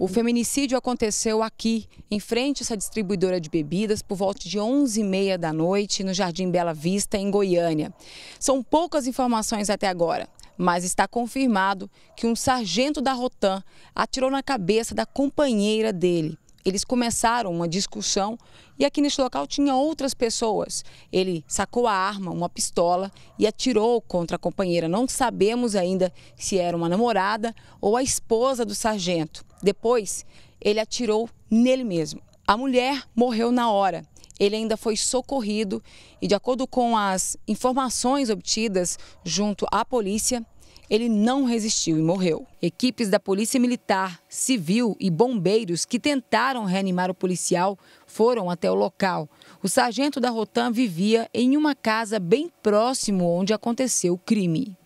O feminicídio aconteceu aqui, em frente a essa distribuidora de bebidas, por volta de 11h30 da noite, no Jardim Bela Vista, em Goiânia. São poucas informações até agora, mas está confirmado que um sargento da Rotan atirou na cabeça da companheira dele. Eles começaram uma discussão e aqui neste local tinha outras pessoas. Ele sacou a arma, uma pistola, e atirou contra a companheira. Não sabemos ainda se era uma namorada ou a esposa do sargento. Depois, ele atirou nele mesmo. A mulher morreu na hora. Ele ainda foi socorrido e, de acordo com as informações obtidas junto à polícia, ele não resistiu e morreu. Equipes da Polícia Militar, Civil e bombeiros que tentaram reanimar o policial foram até o local. O sargento da Rotan vivia em uma casa bem próximo onde aconteceu o crime.